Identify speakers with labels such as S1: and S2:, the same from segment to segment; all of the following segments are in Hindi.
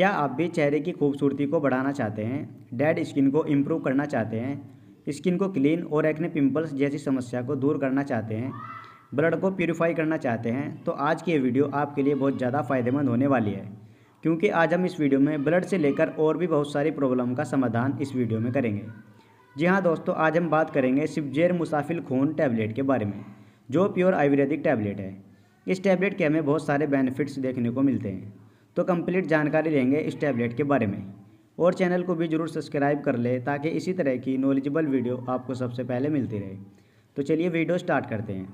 S1: क्या आप भी चेहरे की खूबसूरती को बढ़ाना चाहते हैं डेड स्किन को इम्प्रूव करना चाहते हैं स्किन को क्लीन और एक्ने पिंपल्स जैसी समस्या को दूर करना चाहते हैं ब्लड को प्योरीफाई करना चाहते हैं तो आज की ये वीडियो आपके लिए बहुत ज़्यादा फ़ायदेमंद होने वाली है क्योंकि आज हम इस वीडियो में ब्लड से लेकर और भी बहुत सारी प्रॉब्लम का समाधान इस वीडियो में करेंगे जी हाँ दोस्तों आज हम बात करेंगे सिपजेर मुसाफिल खून टैबलेट के बारे में जो प्योर आयुर्वेदिक टैबलेट है इस टैबलेट के हमें बहुत सारे बेनिफिट्स देखने को मिलते हैं तो कंप्लीट जानकारी लेंगे इस टैबलेट के बारे में और चैनल को भी ज़रूर सब्सक्राइब कर ले ताकि इसी तरह की नॉलेजेबल वीडियो आपको सबसे पहले मिलती रहे तो चलिए वीडियो स्टार्ट करते हैं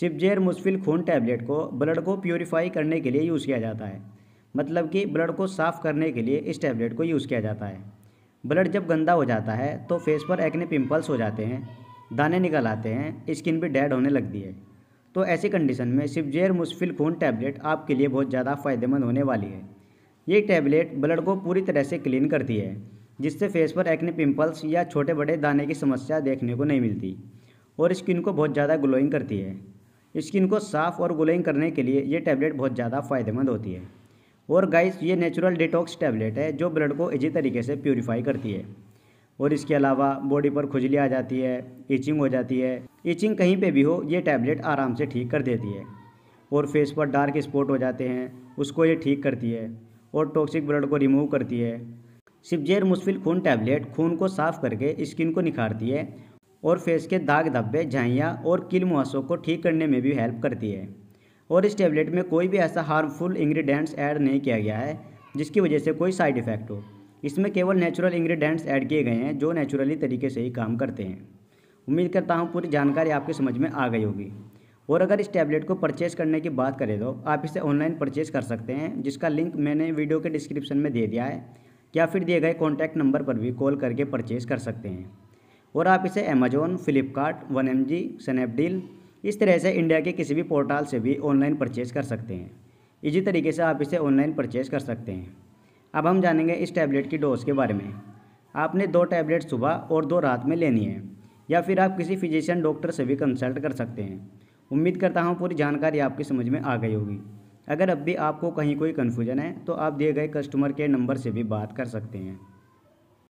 S1: सिपजेर मुस्फिल खून टैबलेट को ब्लड को प्योरीफाई करने के लिए यूज़ किया जाता है मतलब कि ब्लड को साफ़ करने के लिए इस टैबलेट को यूज़ किया जाता है ब्लड जब गंदा हो जाता है तो फेस पर एक्ने पिंपल्स हो जाते हैं दाने निकल आते हैं स्किन भी डेड होने लगती है तो ऐसी कंडीशन में सिपजेर मुस्फिल खून टैबलेट आपके लिए बहुत ज़्यादा फायदेमंद होने वाली है ये टैबलेट ब्लड को पूरी तरह से क्लीन करती है जिससे फेस पर एक्ने पिंपल्स या छोटे बड़े दाने की समस्या देखने को नहीं मिलती और स्किन को बहुत ज़्यादा ग्लोइंग करती है स्किन को साफ़ और ग्लोइंग करने के लिए ये टैबलेट बहुत ज़्यादा फ़ायदेमंद होती है और गाइस ये नेचुरल डिटॉक्स टैबलेट है जो ब्लड को इजी तरीके से प्योरीफाई करती है और इसके अलावा बॉडी पर खुजली आ जाती है इचिंग हो जाती है इचिंग कहीं पे भी हो ये टैबलेट आराम से ठीक कर देती है और फेस पर डार्क स्पॉट हो जाते हैं उसको ये ठीक करती है और टॉक्सिक ब्लड को रिमूव करती है सिपजेर मुस्फिल खून टैबलेट खून को साफ करके स्किन को निखारती है और फेस के दाग धब्बे झाइयाँ और किल मुहासों को ठीक करने में भी हेल्प करती है और इस टैबलेट में कोई भी ऐसा हार्मफुल इंग्रेडिएंट्स ऐड नहीं किया गया है जिसकी वजह से कोई साइड इफ़ेक्ट हो इसमें केवल नेचुरल इंग्रेडिएंट्स ऐड किए गए हैं जो नेचुरली तरीके से ही काम करते हैं उम्मीद करता हूँ पूरी जानकारी आपके समझ में आ गई होगी और अगर इस टैबलेट को परचेज़ करने की बात करें तो आप इसे ऑनलाइन परचेज़ कर सकते हैं जिसका लिंक मैंने वीडियो के डिस्क्रिप्शन में दे दिया है या फिर दिए गए कॉन्टैक्ट नंबर पर भी कॉल करके परचेज़ कर सकते हैं और आप इसे Amazon Flipkart one M G Snapdeal इस तरह से इंडिया के किसी भी पोर्टल से भी ऑनलाइन परचेज़ कर सकते हैं इसी तरीके से आप इसे ऑनलाइन परचेज़ कर सकते हैं अब हम जानेंगे इस टैबलेट की डोज के बारे में आपने दो टैबलेट सुबह और दो रात में लेनी है या फिर आप किसी फिजिशियन डॉक्टर से भी कंसल्ट कर सकते हैं उम्मीद करता हूँ पूरी जानकारी आपकी समझ में आ गई होगी अगर अब भी आपको कहीं कोई कन्फ्यूजन है तो आप दिए गए कस्टमर केयर नंबर से भी बात कर सकते हैं